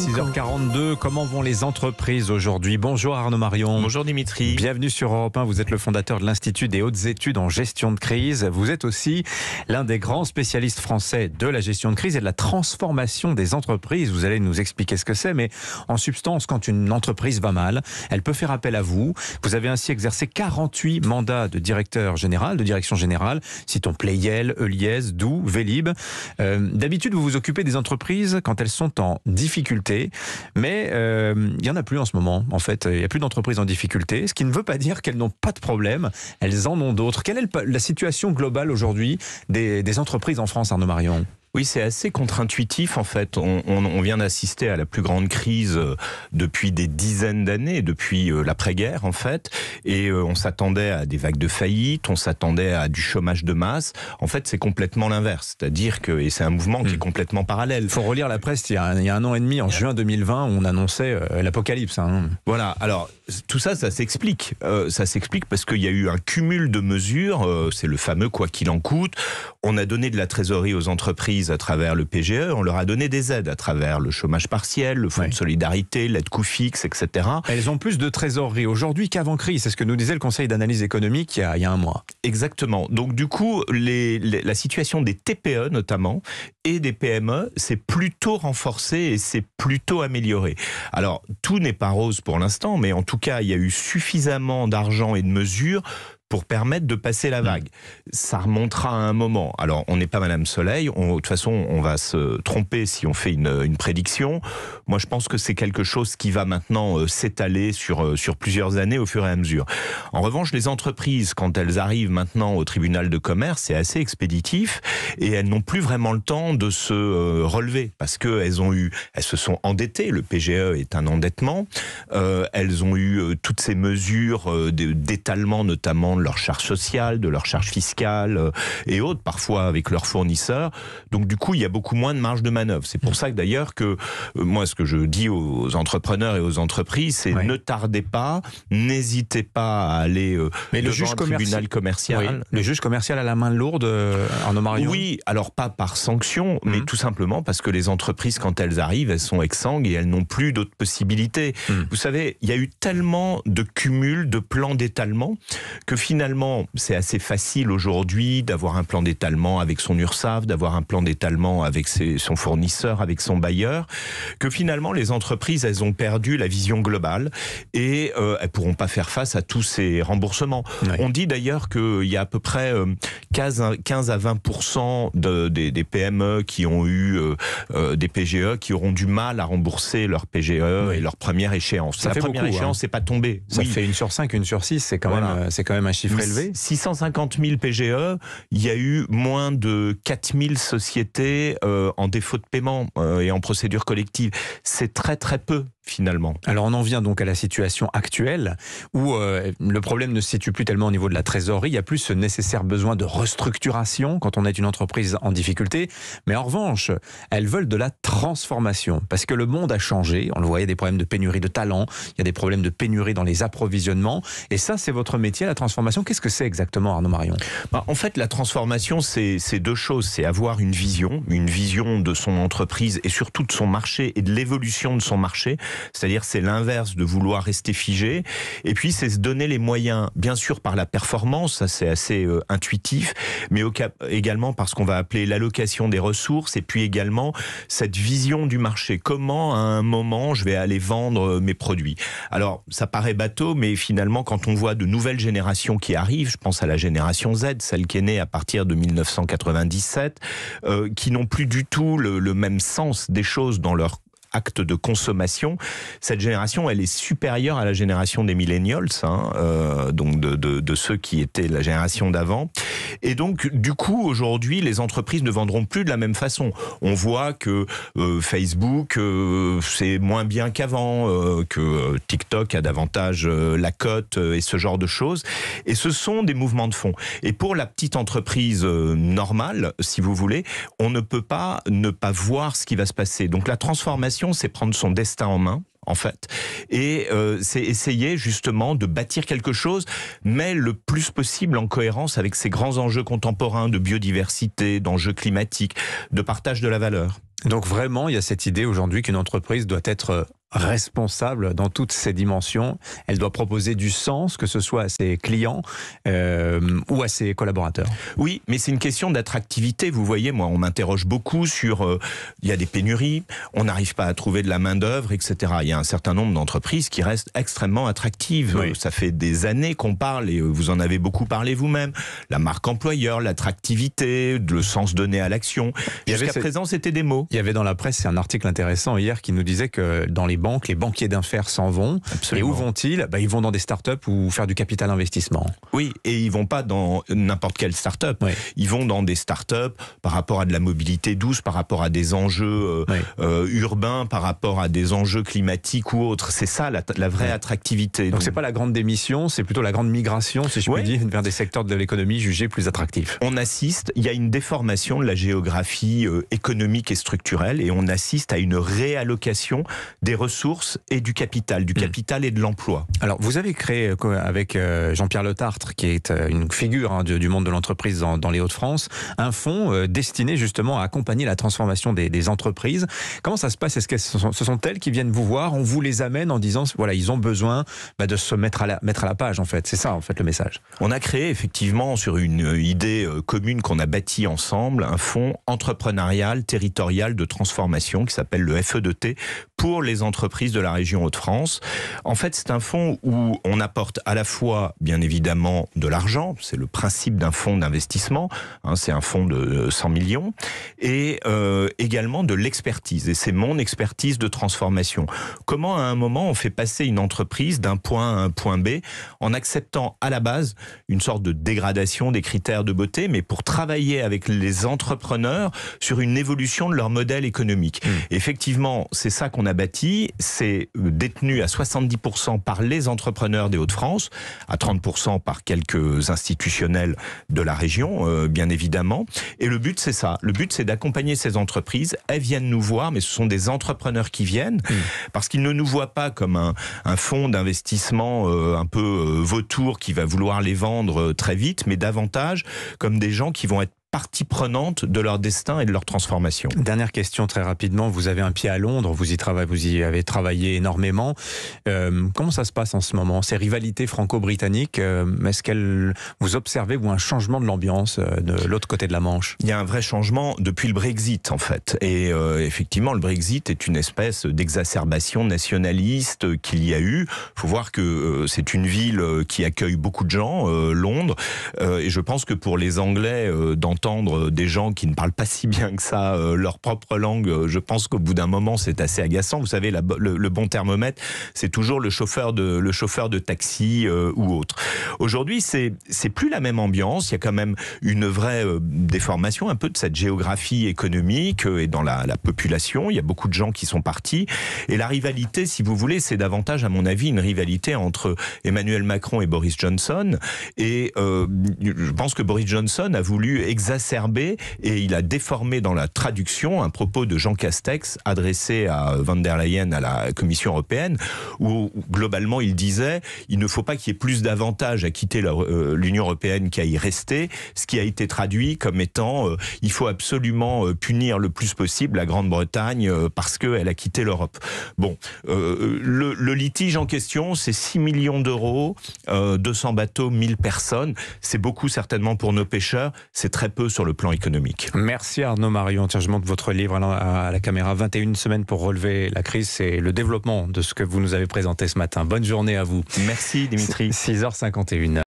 6h42, comment vont les entreprises aujourd'hui Bonjour Arnaud Marion. Bonjour Dimitri. Bienvenue sur Europe 1. Vous êtes le fondateur de l'Institut des hautes études en gestion de crise. Vous êtes aussi l'un des grands spécialistes français de la gestion de crise et de la transformation des entreprises. Vous allez nous expliquer ce que c'est, mais en substance, quand une entreprise va mal, elle peut faire appel à vous. Vous avez ainsi exercé 48 mandats de directeur général, de direction générale. Citons Playel, Eliès, Doux, Vélib. Euh, d'habitude, vous vous occupez des entreprises quand elles sont en difficulté mais euh, il n'y en a plus en ce moment, en fait. Il n'y a plus d'entreprises en difficulté, ce qui ne veut pas dire qu'elles n'ont pas de problème, elles en ont d'autres. Quelle est la situation globale aujourd'hui des, des entreprises en France, Arnaud Marion oui, c'est assez contre-intuitif en fait. On, vient d'assister à la plus grande crise euh, depuis des dizaines d'années, depuis euh, l'après-guerre en fait. Et euh, on s'attendait à des vagues de faillite, on s'attendait à du chômage de masse. En fait, c'est complètement l'inverse. C'est-à-dire que, et c'est un mouvement qui est hmm. complètement parallèle. Il faut relire la presse. Il y, a un, an et demi, en juin 2020, on annonçait l'apocalypse. Hein. Voilà. Alors, tout ça, ça s'explique. ça s'explique parce qu'il y a eu un cumul de mesures. c'est le fameux quoi qu'il en coûte. On a donné de la trésorerie aux entreprises à travers le PGE, on leur a donné des aides à travers le chômage partiel, le fonds de solidarité, l'aide coût fixe, etc. Elles ont plus de trésorerie aujourd'hui qu'avant crise. C'est ce que nous disait le Conseil d'analyse économique il y, a, un mois. Exactement. Donc du coup, la situation des TPE notamment et des PME s'est plutôt renforcée et s'est plutôt améliorée. Alors tout n'est pas rose pour l'instant, mais en tout cas, il y a eu suffisamment d'argent et de mesures pour permettre de passer la mm. vague. Ça remontera à un moment. Alors, on n'est pas Madame Soleil. On, de toute façon, on va se tromper si on fait une, prédiction. Moi, je pense que c'est quelque chose qui va maintenant euh, s'étaler sur, euh, sur plusieurs années au fur et à mesure. En revanche, les entreprises, quand elles arrivent maintenant au tribunal de commerce, c'est assez expéditif et elles n'ont plus vraiment le temps de se euh, relever parce qu'elles ont eu, elles se sont endettées. Le PGE est un endettement. elles ont eu toutes ces mesures d'étalement, notamment de leurs charges sociales, de leur charge fiscale euh, et autres, parfois avec leurs fournisseurs. Donc du coup, il y a beaucoup moins de marge de manœuvre. C'est pour ça que d'ailleurs que euh, moi, ce que je dis aux entrepreneurs et aux entreprises, c'est ne tardez pas, n'hésitez pas à aller euh, Mais le juge commercial, tribunal commercial. le juge commercial a la main lourde en Omarion Oui, alors pas par sanction, mais hum. tout simplement parce que les entreprises, quand elles arrivent, elles sont exsangues et elles n'ont plus d'autres possibilités. Hum. Vous savez, il y a eu tellement de cumuls, de plans d'étalement que finalement, finalement, c'est assez facile aujourd'hui d'avoir un plan d'étalement avec son URSAF, d'avoir un plan d'étalement avec son fournisseur, avec son bailleur, que finalement les entreprises, elles ont perdu la vision globale et elles euh, elles pourront pas faire face à tous ces remboursements. On dit d'ailleurs qu'il euh, y a à peu près 15, euh, à 20% des, des, PME qui ont eu des PGE qui auront du mal à rembourser leur PGE et leur première échéance. la première hein. échéance, n'est pas tombé. Ça fait une sur 5, une sur 6, c'est quand, même, quand même un chiffre 650 000 PGE, il y a eu moins de 4 000 sociétés euh, en défaut de paiement euh, et en procédure collective. C'est très très peu finalement. Alors on en vient donc à la situation actuelle où euh, le problème ne se situe plus tellement au niveau de la trésorerie, il y a plus ce nécessaire besoin de restructuration quand on est une entreprise en difficulté, mais en revanche, elles veulent de la transformation parce que le monde a changé, on le voyait des problèmes de pénurie de talent, il y a des problèmes de pénurie dans les approvisionnements et ça c'est votre métier la transformation. Qu'est-ce que c'est exactement Arnaud Marion bah, En fait, la transformation c'est deux choses, c'est avoir une vision, une vision de son entreprise et surtout de son marché et de l'évolution de son marché c'est-à-dire c'est l'inverse de vouloir rester figé. Et puis c'est se donner les moyens, bien sûr par la performance, ça c'est assez euh, intuitif, mais également par ce qu'on va appeler l'allocation des ressources et puis également cette vision du marché. Comment à un moment je vais aller vendre euh, mes produits Alors ça paraît bateau, mais finalement quand on voit de nouvelles générations qui arrivent, je pense à la génération Z, celle qui est née à partir de 1997, euh, qui n'ont plus du tout le même sens des choses dans leur acte de consommation. Cette génération, elle est supérieure à la génération des millennials, hein, euh, donc de, ceux qui étaient la génération d'avant. Et donc, du coup, aujourd'hui, les entreprises ne vendront plus de la même façon. On voit que euh, Facebook, euh, c'est moins bien qu'avant, que TikTok a davantage la cote et ce genre de choses. Et ce sont des mouvements de fond. Et pour la petite entreprise normale, si vous voulez, on ne peut pas ne pas voir ce qui va se passer. Donc la transformation c'est prendre son destin en main en fait. Et euh, c'est essayer justement de bâtir quelque chose, mais le plus possible en cohérence avec ces grands enjeux contemporains de biodiversité, d'enjeux climatiques, de partage de la valeur. Donc vraiment, il y a cette idée aujourd'hui qu'une entreprise doit être euh, responsable dans toutes ses dimensions. Elle doit proposer du sens, que ce soit à ses clients euh, ou à ses collaborateurs. Oui, mais c'est une question d'attractivité. Vous voyez, moi, on m'interroge beaucoup sur... Euh, il y a des pénuries, on n'arrive pas à trouver de la main-d'œuvre, etc. Il y a un certain nombre d'entreprises qui restent extrêmement attractives. Ça fait des années qu'on parle, et vous en avez beaucoup parlé vous-même. La marque employeur, l'attractivité, le sens donné à l'action. Jusqu'à présent, c'était des mots. Il y avait dans la presse, c'est un article intéressant hier qui nous disait que dans les banques, les banquiers d'affaires s'en vont. Et où vont-ils bah, Ils vont dans des startups ou faire du capital investissement. Oui, et ils vont pas dans n'importe quelle startup. Oui. Ils vont dans des startups par rapport à de la mobilité douce, par rapport à des enjeux euh, euh, urbains, par rapport à des enjeux climatiques ou autres. C'est ça la, vraie attractivité. Donc c'est pas la grande démission, c'est plutôt la grande migration, si je puis dire, vers des secteurs de l'économie jugés plus attractifs. On assiste, il y a une déformation de la géographie euh, économique et structurelle, et on assiste à une réallocation des ressources ressources et du capital, du hmm. capital et de l'emploi. Alors, vous avez créé euh, avec euh, Jean-Pierre Letartre, qui est euh, une figure hein, du monde de l'entreprise dans, les Hauts-de-France, un fonds destiné justement à accompagner la transformation des, entreprises. Comment ça se passe Est-ce que ce sont, elles qui viennent vous voir On vous les amène en disant, voilà, ils ont besoin bah, de se mettre à, la, mettre à la page, en fait. C'est ça, en fait, le message. On a créé effectivement sur une idée commune qu'on a bâtie ensemble, un fonds entrepreneurial, territorial de transformation qui s'appelle le FE2T pour les entreprises de la région Hauts-de-France. En fait, c'est un fonds où on apporte à la fois, bien évidemment, de l'argent, c'est le principe d'un fonds d'investissement, hein, c'est un fonds de 100 euh, millions, et euh, également de l'expertise. Et c'est mon expertise de transformation. Comment, à un moment, on fait passer une entreprise d'un point A à un point B en acceptant à la base une sorte de dégradation des critères de beauté, mais pour travailler avec les entrepreneurs sur une évolution de leur modèle économique. Mmh. Effectivement, c'est ça qu'on a bâti c'est détenu à 70% par les entrepreneurs des Hauts-de-France, à 30% par quelques institutionnels de la région, euh, bien évidemment. Et le but, c'est ça. Le but, c'est d'accompagner ces entreprises. Elles viennent nous voir, mais ce sont des entrepreneurs qui viennent, parce qu'ils ne nous voient pas comme un, fonds d'investissement euh, un peu euh, vautour qui va vouloir les vendre très vite, mais davantage comme des gens qui vont être partie prenante de leur destin et de leur transformation. Dernière question très rapidement. Vous avez un pied à Londres, vous y, travaillez, vous y avez travaillé énormément. Euh, comment ça se passe en ce moment Ces rivalités franco-britanniques, euh, est-ce qu'elles vous observez ou un changement de l'ambiance euh, de l'autre côté de la Manche Il y a un vrai changement depuis le Brexit en fait. Et effectivement, le Brexit est une espèce d'exacerbation nationaliste qu'il y a eu. Il faut voir que c'est une ville qui accueille beaucoup de gens, Londres. et je pense que pour les Anglais dans entendre euh, des gens qui ne parlent pas si bien que ça euh, leur propre langue, euh, je pense qu'au bout d'un moment, c'est assez agaçant. Vous savez, le, bon thermomètre, c'est toujours le chauffeur de, le chauffeur de taxi ou autre. Aujourd'hui, c'est plus la même ambiance. Il y a quand même une vraie déformation un peu de cette géographie économique et dans la, la, population. Il y a beaucoup de gens qui sont partis. Et la rivalité, si vous voulez, c'est davantage, à mon avis, une rivalité entre Emmanuel Macron et Boris Johnson. Et je pense que Boris Johnson a voulu exactement acerbé et il a déformé dans la traduction un propos de Jean Castex adressé à Van der Leyen, à la Commission européenne, où globalement il disait il ne faut pas qu'il y ait plus d'avantages à quitter euh, l'Union européenne qu'à y rester, ce qui a été traduit comme étant euh, il faut absolument euh, punir le plus possible la Grande-Bretagne parce qu'elle a quitté l'Europe. Bon, le, le, litige en question, c'est 6 millions d'euros, 200 bateaux, 1000 personnes. C'est beaucoup certainement pour nos pêcheurs, c'est très peu sur le plan économique. Merci Arnaud Marion. entièrement je votre livre à la caméra 21 semaines pour relever la crise et le développement de ce que vous nous avez présenté ce matin. Bonne journée à vous. Merci Dimitri. 6h51.